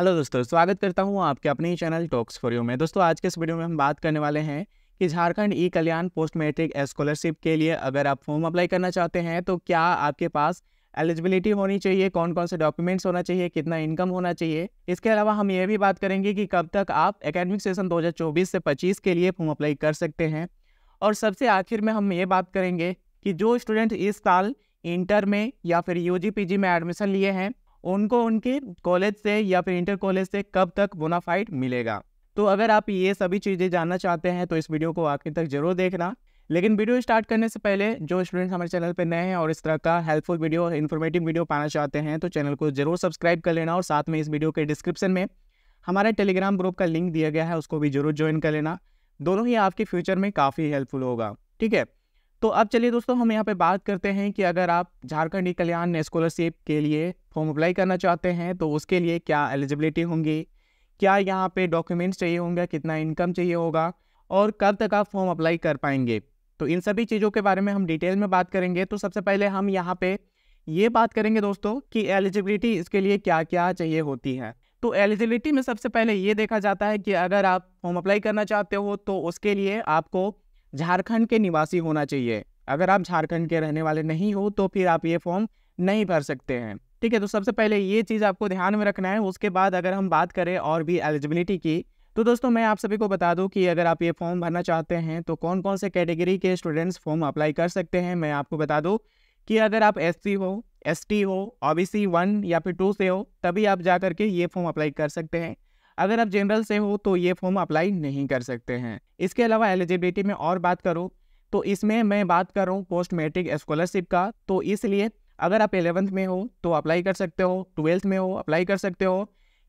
hello दोस्तों स्वागत करता हूँ आपके अपने ही चैनल टॉक्स फॉर यू में दोस्तों आज के इस वीडियो में हम बात करने वाले हैं कि Jharkhand e Kalyan post matric scholarship के लिए अगर आप फॉर्म अप्लाई करना चाहते हैं तो क्या आपके पास एलिजिबिलिटी होनी चाहिए कौन कौन से डॉक्यूमेंट्स होना चाहिए कितना इनकम होना चाहिए इसके अलावा हम ये भी बात करेंगे कि कब तक आप एकेडमिक सेशन 2024 से 25 के लिए फॉर्म अप्लाई कर सकते हैं और सबसे आखिर में हम ये बात करेंगे कि जो स्टूडेंट इस साल इंटर में या फिर यू जी में एडमिशन लिए हैं उनको उनके कॉलेज से या फिर इंटर कॉलेज से कब तक बोनाफाइड मिलेगा तो अगर आप ये सभी चीज़ें जानना चाहते हैं तो इस वीडियो को आखिर तक जरूर देखना लेकिन वीडियो स्टार्ट करने से पहले जो स्टूडेंट्स हमारे चैनल पर नए हैं और इस तरह का हेल्पफुल वीडियो इन्फॉर्मेटिव वीडियो पाना चाहते हैं तो चैनल को जरूर सब्सक्राइब कर लेना और साथ में इस वीडियो के डिस्क्रिप्शन में हमारे टेलीग्राम ग्रुप का लिंक दिया गया है उसको भी जरूर ज्वाइन कर लेना दोनों ही आपके फ्यूचर में काफ़ी हेल्पफुल होगा ठीक है तो अब चलिए दोस्तों हम यहाँ पे बात करते हैं कि अगर आप झारखंड कल्याण स्कॉलरशिप के लिए फॉर्म अप्लाई करना चाहते हैं तो उसके लिए क्या एलिजिबिलिटी होंगी क्या यहाँ पे डॉक्यूमेंट्स चाहिए होंगे कितना इनकम चाहिए होगा और कब तक आप फॉर्म अप्लाई कर पाएंगे तो इन सभी चीज़ों के बारे में हम डिटेल में बात करेंगे तो सबसे पहले हम यहाँ पे ये बात करेंगे दोस्तों कि एलिजिबिलिटी इसके लिए क्या क्या चाहिए होती है तो एलिजिबिलिटी में सबसे पहले ये देखा जाता है कि अगर आप फॉर्म अप्लाई करना चाहते हो तो उसके लिए आपको झारखंड के निवासी होना चाहिए अगर आप झारखंड के रहने वाले नहीं हो तो फिर आप ये फॉर्म नहीं भर सकते हैं ठीक है तो सबसे पहले ये चीज़ आपको ध्यान में रखना है उसके बाद अगर हम बात करें और भी एलिजिबिलिटी की तो दोस्तों मैं आप सभी को बता दूं कि अगर आप ये फॉर्म भरना चाहते हैं तो कौन कौन से कैटेगरी के स्टूडेंट्स फॉर्म अप्लाई कर सकते हैं मैं आपको बता दूं कि अगर आप एस हो एस हो ओ बी वन या फिर टू से हो तभी आप जा करके ये फॉर्म अप्लाई कर सकते हैं अगर आप जनरल से हो तो ये फॉर्म अप्लाई नहीं कर सकते हैं इसके अलावा एलिजिबिलिटी में और बात करूँ तो इसमें मैं बात कर रहा हूँ पोस्ट मेट्रिक स्कॉलरशिप का तो इसलिए अगर आप एलेवंथ में हो तो अप्लाई कर सकते हो ट्वेल्थ में हो अप्लाई कर सकते हो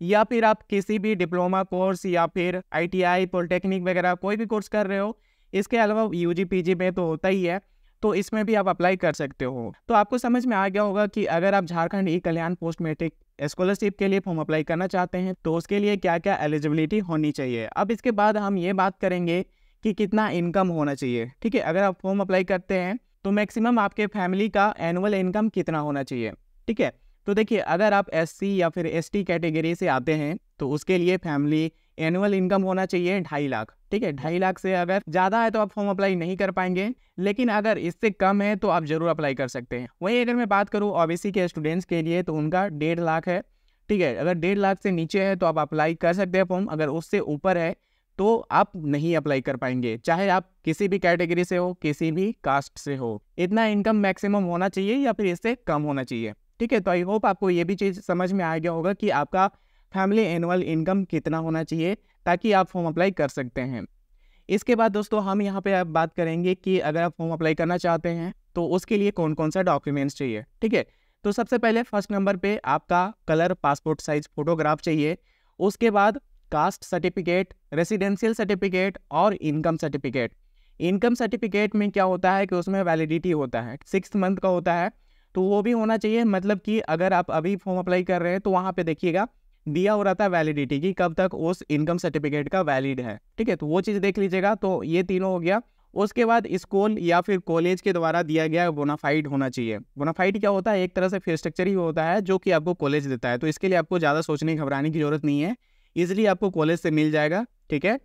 या फिर आप किसी भी डिप्लोमा कोर्स या फिर आईटीआई पॉलिटेक्निक वगैरह कोई भी कोर्स कर रहे हो इसके अलावा यूजी जी में तो होता ही है तो इसमें भी आप अप्लाई कर सकते हो तो आपको समझ में आ गया होगा कि अगर आप Jharkhand e Kalyan post matric scholarship के लिए फॉर्म अप्लाई करना चाहते हैं तो उसके लिए क्या क्या एलिजिबिलिटी होनी चाहिए अब इसके बाद हम ये बात करेंगे कि कितना इनकम होना चाहिए ठीक है अगर आप फॉर्म अप्लाई करते हैं तो मैक्सिमम आपके फैमिली का एनुअल इनकम कितना होना चाहिए ठीक है तो देखिए अगर आप एस या फिर एस कैटेगरी से आते हैं तो उसके लिए फैमिली एनुअल इनकम होना चाहिए ढाई लाख ठीक है ढाई लाख से अगर ज़्यादा है तो आप फॉर्म अप्लाई नहीं कर पाएंगे लेकिन अगर इससे कम है तो आप ज़रूर अप्लाई कर सकते हैं वहीं अगर मैं बात करूँ ओ के स्टूडेंट्स के लिए तो उनका डेढ़ लाख है ठीक है अगर डेढ़ लाख से नीचे है तो आप अप्लाई कर सकते हैं फॉर्म अगर उससे ऊपर है तो आप नहीं अप्लाई कर पाएंगे चाहे आप किसी भी कैटेगरी से हो किसी भी कास्ट से हो इतना इनकम मैक्सिमम होना चाहिए या फिर इससे कम होना चाहिए ठीक है तो आई होप आपको ये भी चीज़ समझ में आ गया होगा कि आपका फैमिली एनुअल इनकम कितना होना चाहिए ताकि आप फॉर्म अप्लाई कर सकते हैं इसके बाद दोस्तों हम यहाँ पे आप बात करेंगे कि अगर आप फॉर्म अप्लाई करना चाहते हैं तो उसके लिए कौन कौन सा डॉक्यूमेंट्स चाहिए ठीक है तो सबसे पहले फर्स्ट नंबर पे आपका कलर पासपोर्ट साइज फोटोग्राफ चाहिए उसके बाद कास्ट सर्टिफिकेट रेसिडेंशियल सर्टिफिकेट और इनकम सर्टिफिकेट इनकम सर्टिफिकेट में क्या होता है कि उसमें वैलिडिटी होता है सिक्स मंथ का होता है तो वो भी होना चाहिए मतलब कि अगर आप अभी फॉर्म अप्लाई कर रहे हैं तो वहाँ पर देखिएगा दिया हो रहा था वैलिडिटी की कब तक उस इनकम सर्टिफिकेट का वैलिड है ठीक है तो वो चीज़ देख लीजिएगा तो ये तीनों हो गया उसके बाद स्कूल या फिर कॉलेज के द्वारा दिया गया बोनाफाइड होना चाहिए बोनाफाइड क्या होता है एक तरह से फिर स्ट्रक्चर ही होता है जो कि आपको कॉलेज देता है तो इसके लिए आपको ज़्यादा सोचने घबराने की जरूरत नहीं है ईजिली आपको कॉलेज से मिल जाएगा ठीक है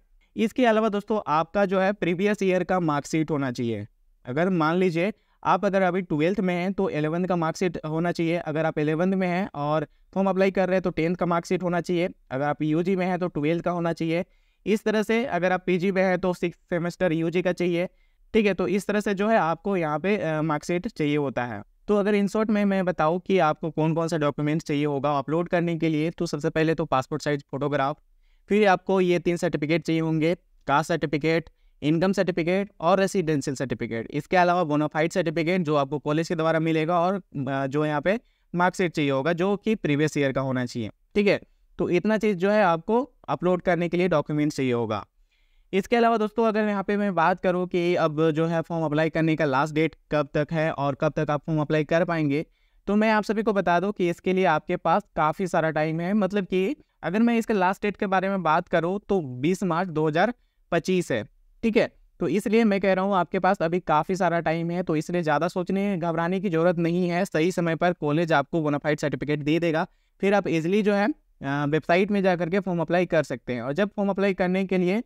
इसके अलावा दोस्तों आपका जो है प्रीवियस ईयर का मार्कशीट होना चाहिए अगर मान लीजिए आप अगर अभी ट्वेल्थ में हैं तो एलेवंथ का मार्कशीट होना चाहिए अगर आप एलेवंथ में हैं और फॉर्म अप्लाई कर रहे हैं तो टेंथ का मार्कशीट होना चाहिए अगर आप यू में हैं तो ट्वेल्थ का होना चाहिए इस तरह से अगर आप पी में हैं तो सिक्स सेमेस्टर यू का चाहिए ठीक है तो इस तरह से जो है आपको यहाँ पे मार्कशीट चाहिए होता है तो अगर इन शॉर्ट में मैं बताऊँ कि आपको कौन कौन सा डॉक्यूमेंट्स चाहिए होगा अपलोड करने के लिए तो सबसे पहले तो पासपोर्ट साइज फोटोग्राफ फिर आपको ये तीन सर्टिफिकेट चाहिए होंगे कास्ट सर्टिफिकेट इनकम सर्टिफिकेट और रेसिडेंशियल सर्टिफिकेट इसके अलावा बोनाफाइड सर्टिफिकेट जो आपको कॉलेज के द्वारा मिलेगा और जो यहाँ पे मार्कशीट चाहिए होगा जो कि प्रीवियस ईयर का होना चाहिए ठीक है तो इतना चीज़ जो है आपको अपलोड करने के लिए डॉक्यूमेंट चाहिए होगा इसके अलावा दोस्तों अगर यहाँ पे मैं बात करूँ कि अब जो है फॉर्म अप्लाई करने का लास्ट डेट कब तक है और कब तक आप फॉर्म अप्लाई कर पाएंगे तो मैं आप सभी को बता दूँ कि इसके लिए आपके पास काफ़ी सारा टाइम है मतलब कि अगर मैं इसके लास्ट डेट के बारे में बात करूँ तो बीस मार्च दो है ठीक है तो इसलिए मैं कह रहा हूँ आपके पास अभी काफ़ी सारा टाइम है तो इसलिए ज़्यादा सोचने घबराने की ज़रूरत नहीं है सही समय पर कॉलेज आपको बोनाफाइड सर्टिफिकेट दे देगा फिर आप इजिली जो है वेबसाइट में जा करके फॉर्म अप्लाई कर सकते हैं और जब फॉर्म अप्लाई करने के लिए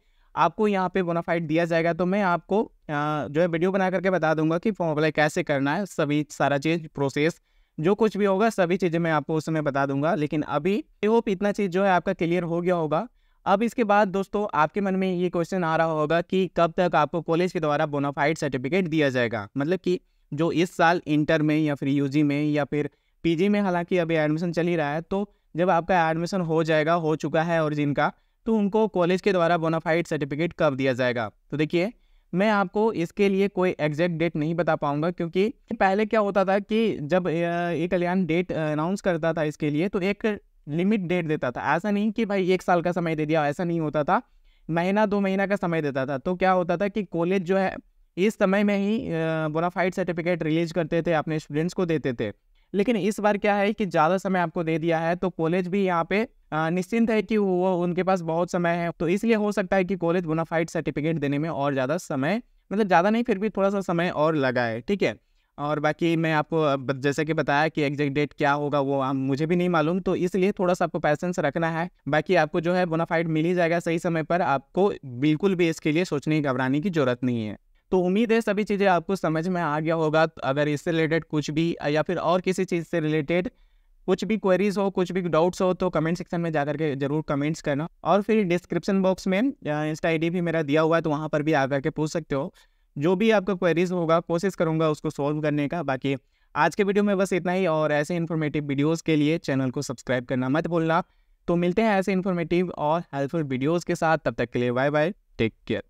आपको यहाँ पे बोनाफाइड दिया जाएगा तो मैं आपको जो है वीडियो बना करके बता दूंगा कि फॉर्म अप्लाई कैसे करना है सभी सारा चीज़ प्रोसेस जो कुछ भी होगा सभी चीज़ें मैं आपको उस समय बता दूंगा लेकिन अभी होप इतना चीज़ जो है आपका क्लियर हो गया होगा अब इसके बाद दोस्तों आपके मन में ये क्वेश्चन आ रहा होगा कि कब तक आपको कॉलेज के द्वारा बोनाफाइड सर्टिफिकेट दिया जाएगा मतलब कि जो इस साल इंटर में या फिर यूजी में या फिर पीजी में हालांकि अभी एडमिशन चल ही रहा है तो जब आपका एडमिशन हो जाएगा हो चुका है और जिनका तो उनको कॉलेज के द्वारा बोनाफाइड सर्टिफिकेट कब दिया जाएगा तो देखिए मैं आपको इसके लिए कोई एग्जैक्ट डेट नहीं बता पाऊंगा क्योंकि पहले क्या होता था कि जब ये कल्याण डेट अनाउंस करता था इसके लिए तो एक लिमिट डेट देता था ऐसा नहीं कि भाई एक साल का समय दे दिया ऐसा नहीं होता था महीना दो महीना का समय देता था तो क्या होता था कि कॉलेज जो है इस समय में ही बोनाफाइड सर्टिफिकेट रिलीज करते थे अपने स्टूडेंट्स को देते थे लेकिन इस बार क्या है कि ज़्यादा समय आपको दे दिया है तो कॉलेज भी यहाँ पे निश्चिंत है कि वो उनके पास बहुत समय है तो इसलिए हो सकता है कि कॉलेज बोनाफाइड सर्टिफिकेट देने में और ज़्यादा समय मतलब ज़्यादा नहीं फिर भी थोड़ा सा समय और लगा है ठीक है और बाकी मैं आपको जैसे कि बताया कि एग्जैक्ट डेट क्या होगा वो आ, मुझे भी नहीं मालूम तो इसलिए थोड़ा सा आपको पैसेंस रखना है बाकी आपको जो है बोनाफाइड मिल ही जाएगा सही समय पर आपको बिल्कुल भी इसके लिए सोचने घबराने की ज़रूरत नहीं है तो उम्मीद है सभी चीज़ें आपको समझ में आ गया होगा तो अगर इससे रिलेटेड कुछ भी या फिर और किसी चीज़ से रिलेटेड कुछ भी क्वेरीज हो कुछ भी डाउट्स हो तो कमेंट सेक्शन में जा के जरूर कमेंट्स करना और फिर डिस्क्रिप्शन बॉक्स में इंस्टा आई भी मेरा दिया हुआ है तो वहाँ पर भी आ के पूछ सकते हो जो भी आपका क्वेरीज होगा कोशिश करूँगा उसको सॉल्व करने का बाकी आज के वीडियो में बस इतना ही और ऐसे इन्फॉर्मेटिव वीडियोज़ के लिए चैनल को सब्सक्राइब करना मत भूलना तो मिलते हैं ऐसे इन्फॉर्मेटिव और हेल्पफुल वीडियोज़ के साथ तब तक के लिए बाय बाय टेक केयर